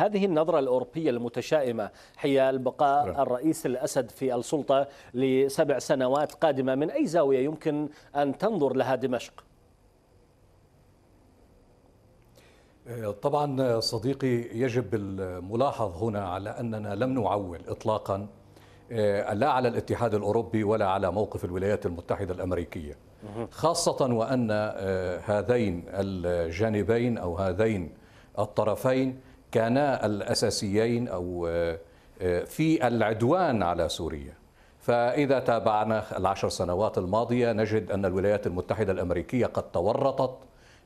هذه النظرة الأوروبية المتشائمة حيال بقاء نعم. الرئيس الأسد في السلطة لسبع سنوات قادمة من أي زاوية يمكن أن تنظر لها دمشق؟ آه، طبعا آه، صديقي يجب الملاحظ هنا على أننا لم نعول إطلاقا آه، لا على الاتحاد الأوروبي ولا على موقف الولايات المتحدة الأمريكية خاصة وأن هذين الجانبين أو هذين الطرفين كانا الأساسيين أو آه، في العدوان على سوريا فإذا تابعنا العشر سنوات الماضية نجد أن الولايات المتحدة الأمريكية قد تورطت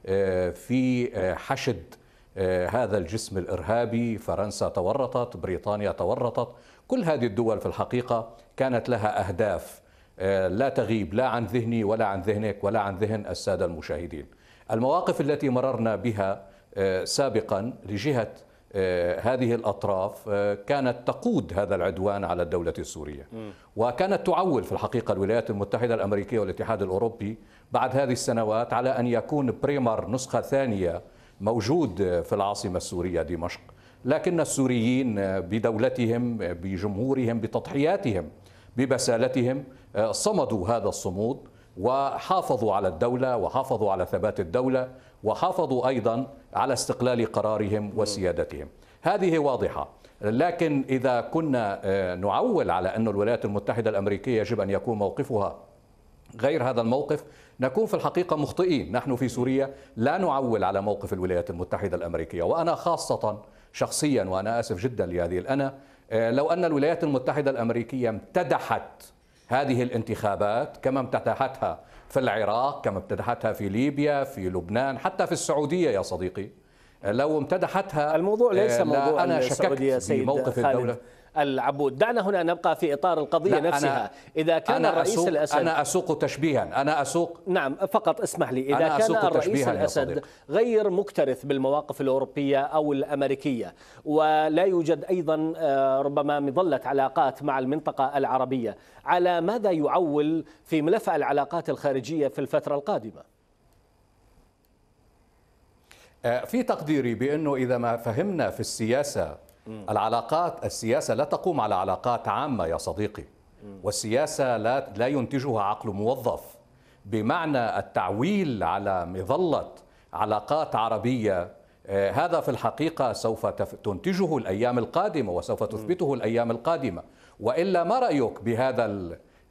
آه، في آه، حشد هذا الجسم الارهابي، فرنسا تورطت، بريطانيا تورطت، كل هذه الدول في الحقيقه كانت لها اهداف لا تغيب لا عن ذهني ولا عن ذهنك ولا عن ذهن الساده المشاهدين. المواقف التي مررنا بها سابقا لجهه آه، هذه الأطراف آه، كانت تقود هذا العدوان على الدولة السورية وكانت تعول في الحقيقة الولايات المتحدة الأمريكية والاتحاد الأوروبي بعد هذه السنوات على أن يكون بريمر نسخة ثانية موجود في العاصمة السورية دمشق لكن السوريين آه، بدولتهم بجمهورهم بتضحياتهم ببسالتهم صمدوا هذا الصمود وحافظوا على الدولة وحافظوا على ثبات الدولة وحافظوا أيضا على استقلال قرارهم وسيادتهم هذه واضحة لكن إذا كنا آه، نعول على أن الولايات المتحدة الأمريكية يجب أن يكون موقفها غير هذا الموقف نكون في الحقيقة مخطئين نحن في سوريا لا نعول على موقف الولايات المتحدة الأمريكية وأنا خاصة شخصيا وأنا آسف جدا لهذه الأنا آه، لو أن الولايات المتحدة الأمريكية امتدحت هذه الانتخابات كما امتتحتها في العراق كما امتتحتها في ليبيا في لبنان حتى في السعودية يا صديقي لو امتدحتها الموضوع ليس آه، موضوع أنا شككت في موقف الدولة العبود دعنا هنا نبقى في إطار القضية نفسها أنا إذا كان أنا الرئيس أسوق الأسد أنا أسوق تشبيها أنا أسوق نعم فقط اسمح لي إذا كان الرئيس الأسد غير مكترث بالمواقف الأوروبية أو الأمريكية ولا يوجد أيضا آه، ربما مظلة علاقات مع المنطقة العربية على ماذا يعول في ملف العلاقات الخارجية في الفترة القادمة؟ آه، في تقديري بأنه إذا ما فهمنا في السياسة العلاقات السياسة لا تقوم على علاقات عامة يا صديقي والسياسة لا, لا ينتجها عقل موظف بمعنى التعويل على مظلة علاقات عربية آه، هذا في الحقيقة سوف تنتجه الأيام القادمة وسوف تثبته الأيام القادمة وإلا ما رأيك بهذا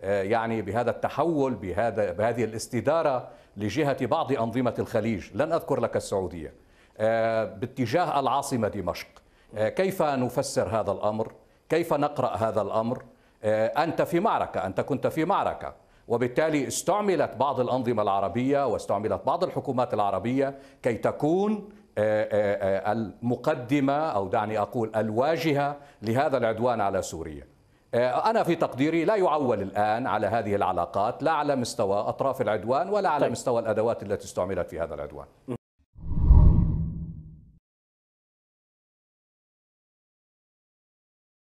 آه، يعني بهذا التحول بهذا بهذه الاستداره لجهه بعض انظمه الخليج لن اذكر لك السعوديه آه، باتجاه العاصمه دمشق آه، كيف نفسر هذا الامر كيف نقرا هذا الامر انت في معركه انت كنت في معركه وبالتالي استعملت بعض الانظمه العربيه واستعملت بعض الحكومات العربيه كي تكون المقدمه او دعني اقول الواجهه لهذا العدوان على سوريا آه، أنا في تقديري لا يعول الآن على هذه العلاقات لا على مستوى أطراف العدوان ولا على طيب. مستوى الأدوات التي استعملت في هذا العدوان